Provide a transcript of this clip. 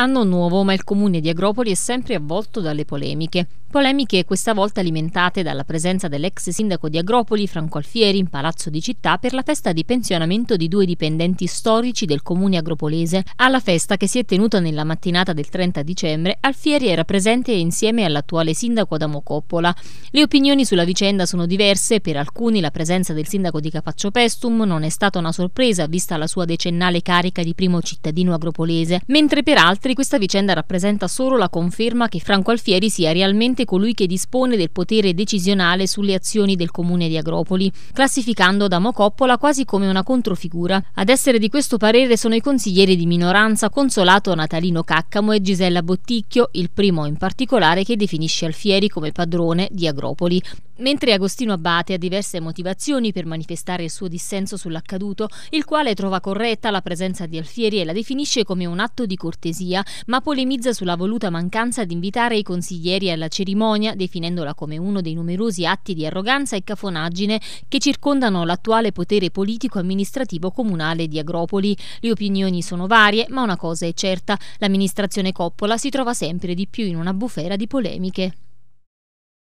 Anno nuovo, ma il comune di Agropoli è sempre avvolto dalle polemiche. Polemiche questa volta alimentate dalla presenza dell'ex sindaco di Agropoli, Franco Alfieri, in palazzo di città per la festa di pensionamento di due dipendenti storici del comune agropolese. Alla festa che si è tenuta nella mattinata del 30 dicembre, Alfieri era presente insieme all'attuale sindaco Adamo Coppola. Le opinioni sulla vicenda sono diverse, per alcuni la presenza del sindaco di Capaccio Pestum non è stata una sorpresa vista la sua decennale carica di primo cittadino agropolese, mentre per altri Altri questa vicenda rappresenta solo la conferma che Franco Alfieri sia realmente colui che dispone del potere decisionale sulle azioni del comune di Agropoli, classificando Damo Coppola quasi come una controfigura. Ad essere di questo parere sono i consiglieri di minoranza Consolato Natalino Caccamo e Gisella Botticchio, il primo in particolare che definisce Alfieri come padrone di Agropoli. Mentre Agostino Abate ha diverse motivazioni per manifestare il suo dissenso sull'accaduto, il quale trova corretta la presenza di Alfieri e la definisce come un atto di cortesia Liguria, ma polemizza sulla voluta mancanza di invitare i consiglieri alla cerimonia, definendola come uno dei numerosi atti di arroganza e cafonaggine che circondano l'attuale potere politico-amministrativo comunale di Agropoli. Le opinioni sono varie, ma una cosa è certa, l'amministrazione Coppola si trova sempre di più in una bufera di polemiche.